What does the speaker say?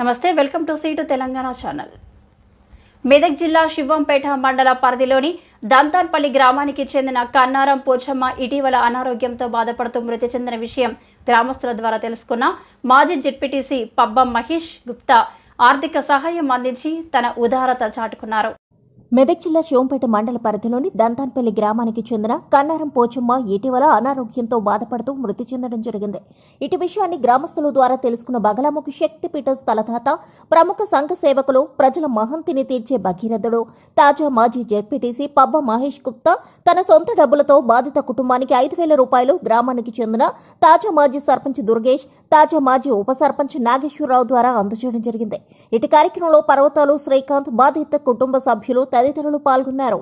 నమస్తే welcome to సీటు Telangana channel Medak జిల్లా శివంపేట మండల పరిధిలోని దంతాన్పల్లి గ్రామానికి చెందిన కన్నారం పోచమ్మ ఇటీవల అనారోగ్యంతో బాధపడుతూ మృతి చెందిన విషయం గ్రామస్తుల ద్వారా తెలుసుకున్న మాజీ జెడ్పీటీసీ పబ్బం మహేష్ గుప్తా ఆర్థిక సహాయం అందించి తన ఉదారత చాటుకున్నారు మెదక్ జిల్లా శివంపేట మండల పరిధిలోని దంతాన్పల్లి గ్రామానికి చెందిన కన్నారం పోచమ్మ ఇటీవల అనారోగ్యంతో బాధపడుతూ మృతి చెందడం జరిగింది ఇటు విషయాన్ని గ్రామస్తుల ద్వారా తెలుసుకున్న బగలాముఖి శక్తిపీఠ స్థలదాత ప్రముఖ సంఘ సేవకులు ప్రజల మహంతిని తీర్చే భగీరథుడు తాజా మాజీ జెడ్పీటీసీ పబ్బ మహేష్ గుప్తా తన సొంత డబ్బులతో బాధిత కుటుంబానికి ఐదు వేల రూపాయలు గ్రామానికి చెందిన తాజా మాజీ సర్పంచ్ దుర్గేష్ తాజా మాజీ ఉప సర్పంచ్ నాగేశ్వరరావు ద్వారా అందజేయడం జరిగింది ఇటు కార్యక్రమంలో పర్వతాలు శ్రీకాంత్ బాధిత కుటుంబ సభ్యులు తదితరులు పాల్గొన్నారు